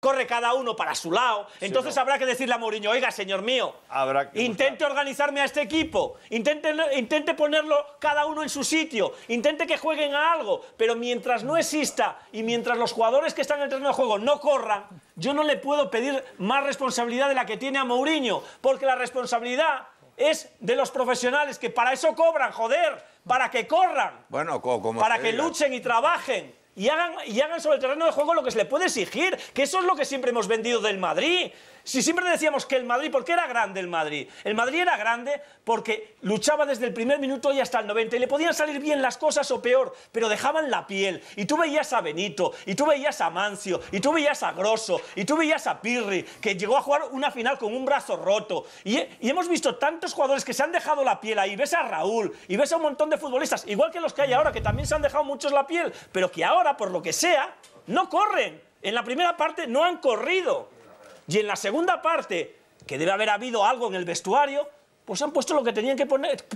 corre cada uno para su lado. Entonces habrá que decirle a Mourinho, oiga, señor mío, intente organizarme a este equipo, intente, intente ponerlo cada uno en su sitio, intente que jueguen a algo, pero mientras no exista y mientras los jugadores que están en el terreno de juego no corran, yo no le puedo pedir más responsabilidad de la que tiene a Mourinho, porque la responsabilidad es de los profesionales que para eso cobran, joder, para que corran, para que luchen y trabajen y hagan, sobre el terreno de juego lo que se le puede exigir, que eso es lo que siempre hemos vendido del Madrid. Si siempre decíamos que el Madrid, ¿por qué era grande el Madrid? El Madrid era grande porque luchaba desde el primer minuto y hasta el 90 y le podían salir bien las cosas o peor, pero dejaban la piel. Y tú veías a Benito, y tú veías a Mancio, y tú veías a Grosso, y tú veías a Pirri, que llegó a jugar una final con un brazo roto. Y, y hemos visto tantos jugadores que se han dejado la piel ahí. Ves a Raúl, y ves a un montón de futbolistas, igual que los que hay ahora, que también se han dejado muchos la piel, pero que ahora, por lo que sea, no corren. En la primera parte no han corrido. Y en la segunda parte, que debe haber habido algo en el vestuario, pues han puesto lo que tenían que poner,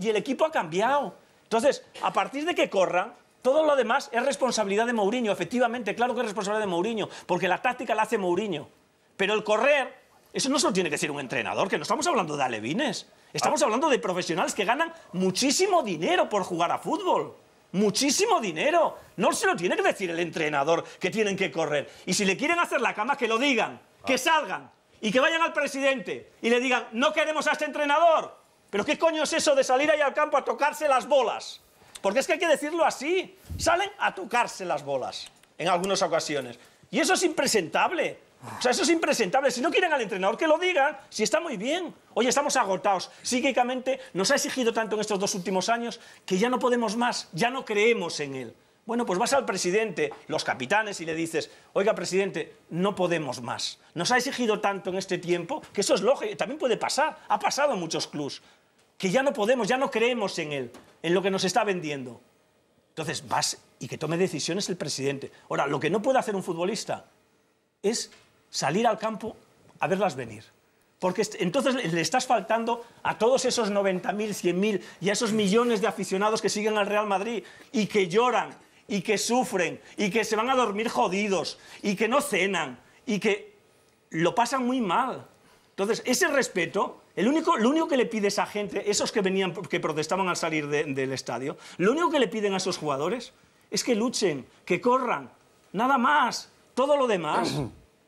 y el equipo ha cambiado. Entonces, a partir de que corran, todo lo demás es responsabilidad de Mourinho, efectivamente, claro que es responsabilidad de Mourinho, porque la táctica la hace Mourinho. Pero el correr, eso no solo tiene que ser un entrenador, que no estamos hablando de alevines, estamos ah. hablando de profesionales que ganan muchísimo dinero por jugar a fútbol. Muchísimo dinero. No se lo tiene que decir el entrenador que tienen que correr. Y si le quieren hacer la cama, que lo digan que ah. salgan y que vayan al presidente y le digan, no queremos a este entrenador. Pero ¿qué coño es eso de salir ahí al campo a tocarse las bolas? Porque es que hay que decirlo así. Salen a tocarse las bolas en algunas ocasiones. Y eso es impresentable. O sea, eso es impresentable. Si no quieren al entrenador, que lo digan. Si está muy bien. Oye, estamos agotados. Psíquicamente nos ha exigido tanto en estos dos últimos años que ya no podemos más, ya no creemos en él. Bueno, pues vas al presidente, los capitanes, y le dices, oiga, presidente, no podemos más. Nos ha exigido tanto en este tiempo que eso es lógico, también puede pasar, ha pasado en muchos clubs, que ya no podemos, ya no creemos en él, en lo que nos está vendiendo. Entonces vas y que tome decisiones el presidente. Ahora, lo que no puede hacer un futbolista es salir al campo a verlas venir. Porque entonces le estás faltando a todos esos 90.000, 100.000 y a esos millones de aficionados que siguen al Real Madrid y que lloran y que sufren y que se van a dormir jodidos y que no cenan y que lo pasan muy mal. Entonces, ese respeto, el único, lo único que le pide esa gente, esos que, venían, que protestaban al salir del estadio, lo único que le piden a esos jugadores es que luchen, que corran, nada más, todo lo demás.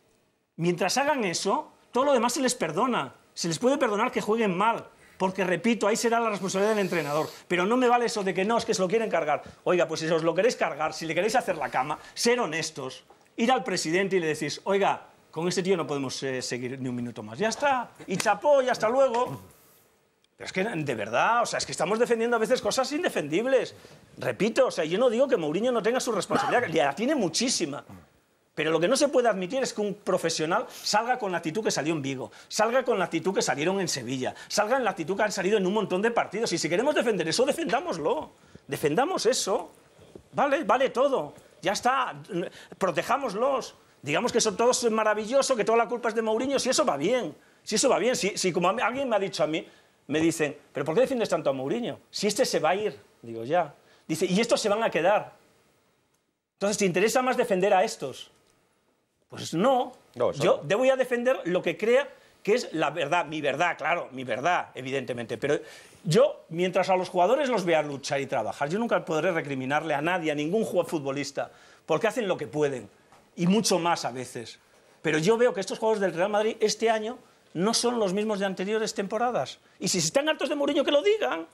Mientras hagan eso, todo lo demás se les perdona. Se les puede perdonar que jueguen mal, porque repito, ahí será la responsabilidad del entrenador. Pero no me vale eso de que no, es que se lo quieren cargar. Oiga, pues si os lo queréis cargar, si le queréis hacer la cama, ser honestos, ir al presidente y le decís, oiga, con este tío no podemos eh, seguir ni un minuto más. Ya está. Y chapó, y hasta luego. Pero es que, de verdad, o sea, es que estamos defendiendo a veces cosas indefendibles. Repito, o sea, yo no digo que Mourinho no tenga su responsabilidad, la tiene muchísima. Pero lo que no se puede admitir es que un profesional salga con la actitud que salió en Vigo, salga con la actitud que salieron en Sevilla, salga en la actitud que han salido en un montón de partidos. Y si queremos defender eso, defendámoslo. Defendamos eso. Vale, vale todo. Ya está. Protejámoslos. Digamos que son todos es maravilloso, que toda la culpa es de Mourinho, si eso va bien. Si eso va bien. Si, como alguien me ha dicho a mí, me dicen, ¿pero por qué defiendes tanto a Mourinho? Si este se va a ir. Digo, ya. Dice, y estos se van a quedar. Entonces, ¿te interesa más defender a estos? Pues no. Yo debo voy a defender lo que crea que es la verdad, mi verdad, claro, mi verdad, evidentemente. Pero yo, mientras a los jugadores los vea luchar y trabajar, yo nunca podré recriminarle a nadie, a ningún jugador futbolista, porque hacen lo que pueden, y mucho más a veces. Pero yo veo que estos jugadores del Real Madrid este año no son los mismos de anteriores temporadas. Y si están hartos de Mourinho, que lo digan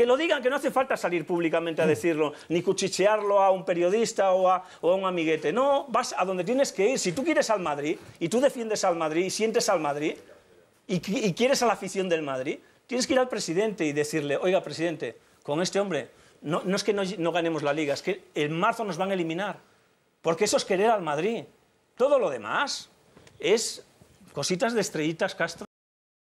que lo digan, que no hace falta salir públicamente a mm. decirlo, ni cuchichearlo a un periodista o a, un amiguete. No, vas a donde tienes que ir. Si tú quieres al Madrid y tú defiendes al Madrid y sientes al Madrid y, quieres a la afición del Madrid, tienes que ir al presidente y decirle, oiga, presidente, con este hombre, no, es que no, no ganemos la liga, es que en marzo nos van a eliminar. Porque eso es querer al Madrid. Todo lo demás es cositas de estrellitas Castro.